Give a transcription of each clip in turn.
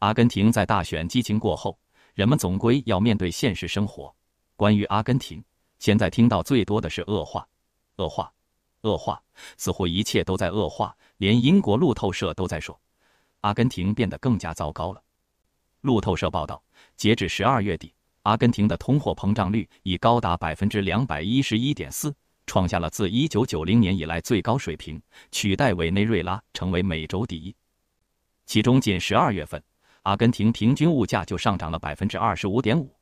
阿根廷在大选激情过后，人们总归要面对现实生活。关于阿根廷，现在听到最多的是恶化、恶化、恶化，似乎一切都在恶化。连英国路透社都在说，阿根廷变得更加糟糕了。路透社报道，截至十二月底，阿根廷的通货膨胀率已高达百分之两百一十一点四，创下了自一九九零年以来最高水平，取代委内瑞拉成为美洲第一。其中，仅十二月份。阿根廷平均物价就上涨了百分之二十五点五。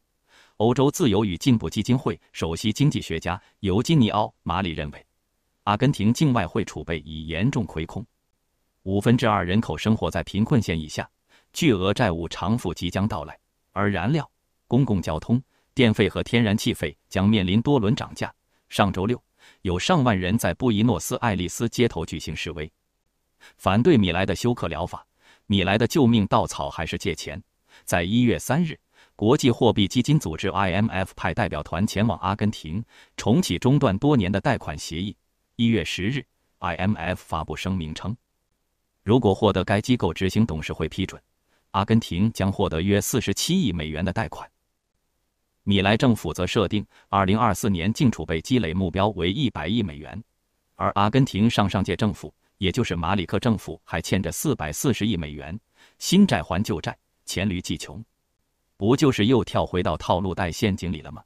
欧洲自由与进步基金会首席经济学家尤金尼奥·马里认为，阿根廷境外汇储备已严重亏空，五分之二人口生活在贫困线以下，巨额债务偿付即将到来，而燃料、公共交通、电费和天然气费将面临多轮涨价。上周六，有上万人在布宜诺斯艾利斯街头举行示威，反对米莱的休克疗法。米莱的救命稻草还是借钱。在一月三日，国际货币基金组织 （IMF） 派代表团前往阿根廷，重启中断多年的贷款协议。一月十日，IMF 发布声明称，如果获得该机构执行董事会批准，阿根廷将获得约四十七亿美元的贷款。米莱政府则设定二零二四年净储备积累目标为一百亿美元，而阿根廷上上届政府。也就是马里克政府还欠着四百四十亿美元新债还旧债黔驴技穷，不就是又跳回到套路贷陷阱里了吗？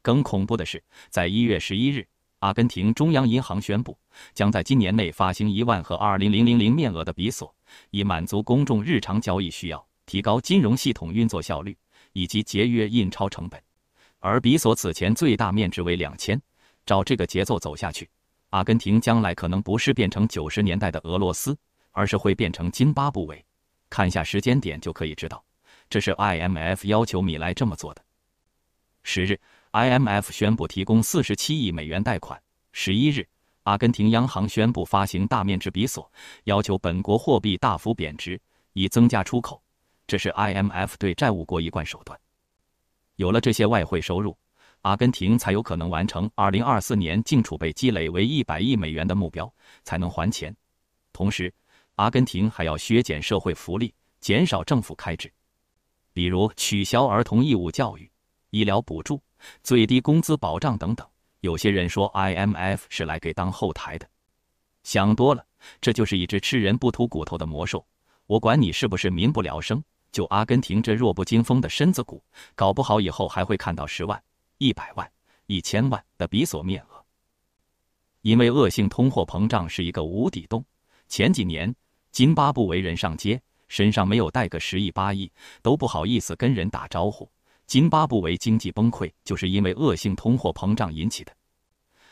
更恐怖的是，在一月十一日，阿根廷中央银行宣布，将在今年内发行一万和二零零零零面额的比索，以满足公众日常交易需要，提高金融系统运作效率以及节约印钞成本。而比索此前最大面值为两千，照这个节奏走下去。阿根廷将来可能不是变成九十年代的俄罗斯，而是会变成津巴布韦。看下时间点就可以知道，这是 IMF 要求米莱这么做的。十日，IMF 宣布提供四十七亿美元贷款。十一日，阿根廷央行宣布发行大面值比索，要求本国货币大幅贬值，以增加出口。这是 IMF 对债务国一贯手段。有了这些外汇收入。阿根廷才有可能完成2024年净储备积累为100亿美元的目标，才能还钱。同时，阿根廷还要削减社会福利、减少政府开支，比如取消儿童义务教育、医疗补助、最低工资保障等等。有些人说 IMF 是来给当后台的，想多了，这就是一只吃人不吐骨头的魔兽。我管你是不是民不聊生，就阿根廷这弱不禁风的身子骨，搞不好以后还会看到十万。一百万、一千万的比索面额，因为恶性通货膨胀是一个无底洞。前几年，津巴布韦人上街，身上没有带个十亿、八亿都不好意思跟人打招呼。津巴布韦经济崩溃就是因为恶性通货膨胀引起的。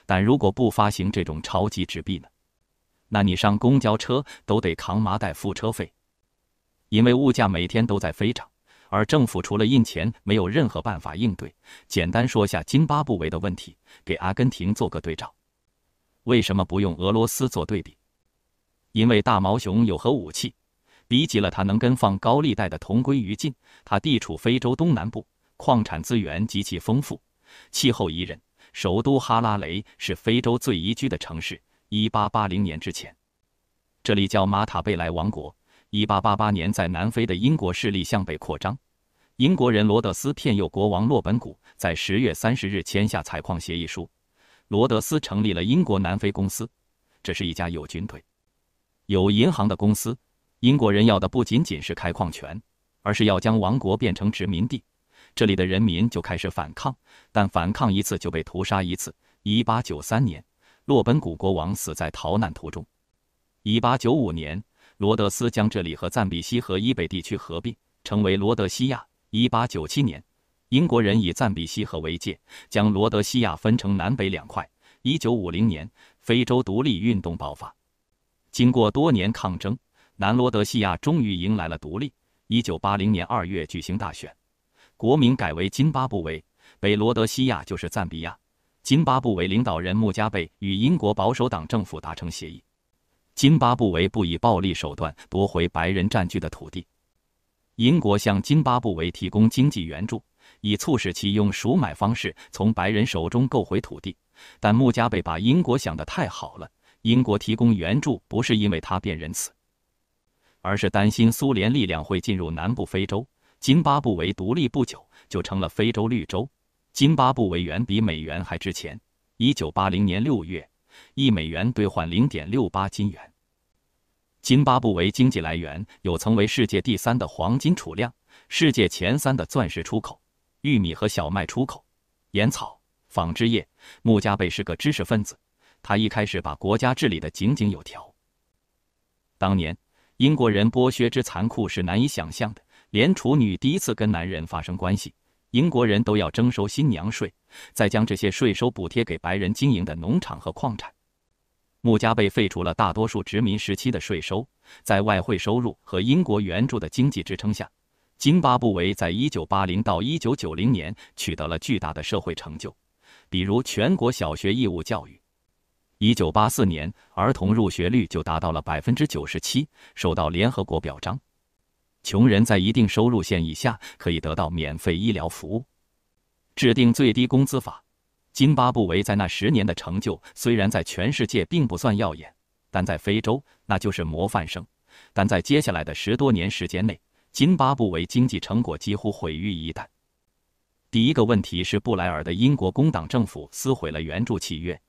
但如果不发行这种超级纸币呢？那你上公交车都得扛麻袋付车费，因为物价每天都在飞涨。而政府除了印钱，没有任何办法应对。简单说下津巴布韦的问题，给阿根廷做个对照。为什么不用俄罗斯做对比？因为大毛熊有核武器，逼急了他能跟放高利贷的同归于尽。它地处非洲东南部，矿产资源极其丰富，气候宜人，首都哈拉雷是非洲最宜居的城市。一八八零年之前，这里叫马塔贝莱王国。一八八八年，在南非的英国势力向北扩张。英国人罗德斯骗诱国王洛本古，在十月三十日签下采矿协议书。罗德斯成立了英国南非公司，这是一家有军队、有银行的公司。英国人要的不仅仅是开矿权，而是要将王国变成殖民地。这里的人民就开始反抗，但反抗一次就被屠杀一次。一八九三年，洛本古国王死在逃难途中。一八九五年。罗德斯将这里和赞比西河以北地区合并，成为罗德西亚。一八九七年，英国人以赞比西河为界，将罗德西亚分成南北两块。一九五零年，非洲独立运动爆发，经过多年抗争，南罗德西亚终于迎来了独立。一九八零年二月举行大选，国名改为津巴布韦。北罗德西亚就是赞比亚。津巴布韦领导人穆加贝与英国保守党政府达成协议。津巴布韦不以暴力手段夺回白人占据的土地。英国向津巴布韦提供经济援助，以促使其用赎买方式从白人手中购回土地。但穆加贝把英国想得太好了。英国提供援助不是因为他便仁慈，而是担心苏联力量会进入南部非洲。津巴布韦独立不久就成了非洲绿洲。津巴布韦元比美元还值钱。1980年6月。一美元兑换零点六八金元。津巴布韦经济来源有曾为世界第三的黄金储量，世界前三的钻石出口，玉米和小麦出口，烟草、纺织业。穆加贝是个知识分子，他一开始把国家治理的井井有条。当年英国人剥削之残酷是难以想象的，连处女第一次跟男人发生关系。英国人都要征收新娘税，再将这些税收补贴给白人经营的农场和矿产。穆加贝废除了大多数殖民时期的税收，在外汇收入和英国援助的经济支撑下，津巴布韦在1980到1990年取得了巨大的社会成就，比如全国小学义务教育。1984年，儿童入学率就达到了97%，受到联合国表彰。穷人在一定收入线以下可以得到免费医疗服务。制定最低工资法。津巴布韦在那十年的成就虽然在全世界并不算耀眼，但在非洲那就是模范生。但在接下来的十多年时间内，津巴布韦经济成果几乎毁于一旦。第一个问题是布莱尔的英国工党政府撕毁了援助契约，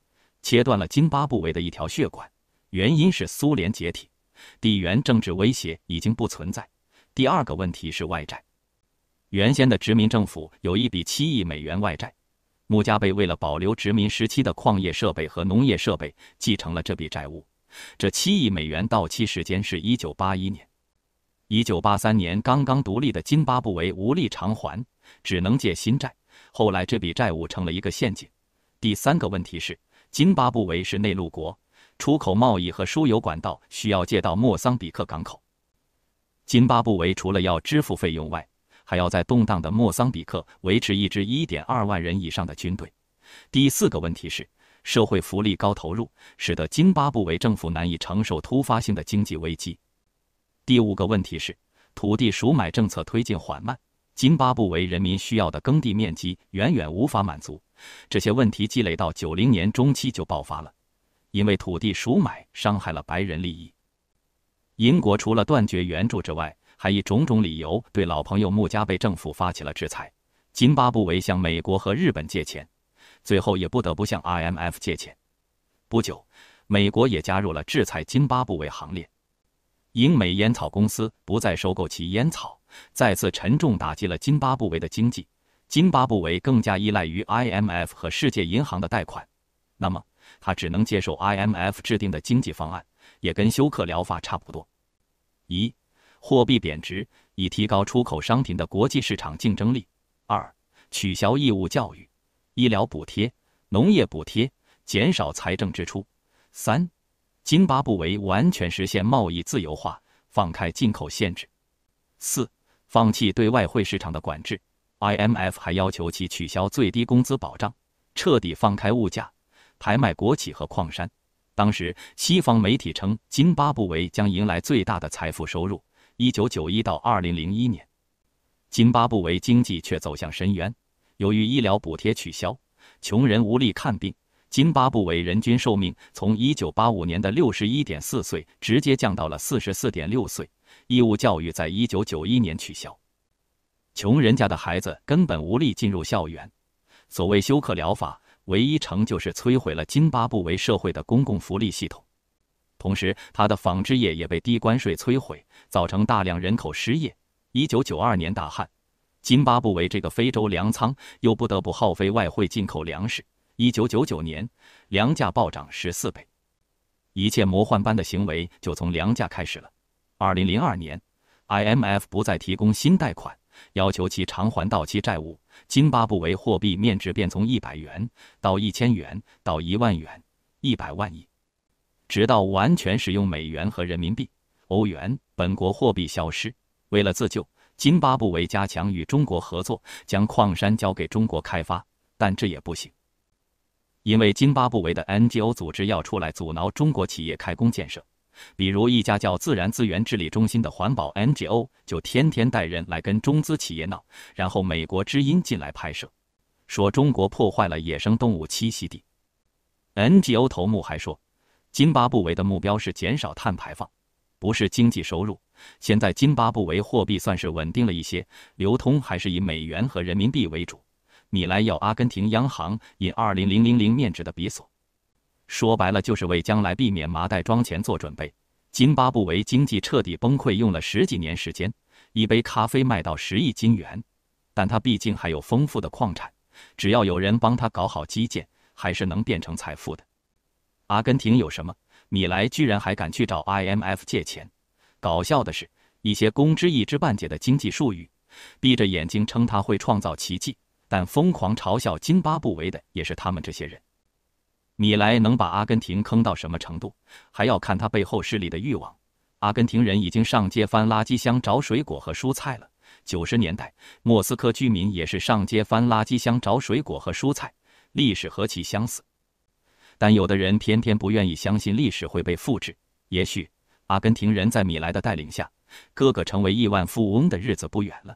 切断了津巴布韦的一条血管。原因是苏联解体，地缘政治威胁已经不存在。第二个问题是外债。原先的殖民政府有一笔七亿美元外债，穆加贝为了保留殖民时期的矿业设备和农业设备，继承了这笔债务。这七亿美元到期时间是一九八一年。一九八三年刚刚独立的津巴布韦无力偿还，只能借新债。后来这笔债务成了一个陷阱。第三个问题是，津巴布韦是内陆国，出口贸易和输油管道需要借到莫桑比克港口。津巴布韦除了要支付费用外，还要在动荡的莫桑比克维持一支1.2万人以上的军队。第四个问题是社会福利高投入，使得津巴布韦政府难以承受突发性的经济危机。第五个问题是土地赎买政策推进缓慢，津巴布韦人民需要的耕地面积远远无法满足。这些问题积累到九零年中期就爆发了，因为土地赎买伤害了白人利益。英国除了断绝援助之外，还以种种理由对老朋友穆加贝政府发起了制裁。津巴布韦向美国和日本借钱，最后也不得不向 IMF 借钱。不久，美国也加入了制裁津巴布韦行列。英美烟草公司不再收购其烟草，再次沉重打击了津巴布韦的经济。津巴布韦更加依赖于 IMF 和世界银行的贷款，那么他只能接受 IMF 制定的经济方案。也跟休克疗法差不多。一、货币贬值，以提高出口商品的国际市场竞争力；二、取消义务教育、医疗补贴、农业补贴，减少财政支出；三、津巴布韦完全实现贸易自由化，放开进口限制；四、放弃对外汇市场的管制。IMF 还要求其取消最低工资保障，彻底放开物价，拍卖国企和矿山。当时，西方媒体称，津巴布韦将迎来最大的财富收入。1991到2001年，津巴布韦经济却走向深渊。由于医疗补贴取消，穷人无力看病，津巴布韦人均寿命从1985年的61.4岁直接降到了44.6岁。义务教育在1991年取消，穷人家的孩子根本无力进入校园。所谓“休克疗法”。唯一成就是摧毁了津巴布韦社会的公共福利系统，同时，它的纺织业也被低关税摧毁，造成大量人口失业。一九九二年大旱，津巴布韦这个非洲粮仓又不得不耗费外汇进口粮食。一九九九年，粮价暴涨十四倍，一切魔幻般的行为就从粮价开始了。二零零二年，IMF 不再提供新贷款。要求其偿还到期债务，津巴布韦货币面值便从一百元到一千元到一万元一百万亿，直到完全使用美元和人民币、欧元，本国货币消失。为了自救，津巴布韦加强与中国合作，将矿山交给中国开发，但这也不行，因为津巴布韦的 NGO 组织要出来阻挠中国企业开工建设。比如一家叫自然资源治理中心的环保 NGO 就天天带人来跟中资企业闹，然后美国之音进来拍摄，说中国破坏了野生动物栖息地。NGO 头目还说，津巴布韦的目标是减少碳排放，不是经济收入。现在津巴布韦货币算是稳定了一些，流通还是以美元和人民币为主。米莱要阿根廷央行印20000面值的比索。说白了，就是为将来避免麻袋装钱做准备。津巴布韦经济彻底崩溃用了十几年时间，一杯咖啡卖到十亿金元，但他毕竟还有丰富的矿产，只要有人帮他搞好基建，还是能变成财富的。阿根廷有什么？米莱居然还敢去找 IMF 借钱？搞笑的是，一些公知一知半解的经济术语，闭着眼睛称他会创造奇迹，但疯狂嘲笑津巴布韦的也是他们这些人。米莱能把阿根廷坑到什么程度，还要看他背后势力的欲望。阿根廷人已经上街翻垃圾箱找水果和蔬菜了。九十年代，莫斯科居民也是上街翻垃圾箱找水果和蔬菜，历史何其相似。但有的人偏偏不愿意相信历史会被复制。也许，阿根廷人在米莱的带领下，哥哥成为亿万富翁的日子不远了。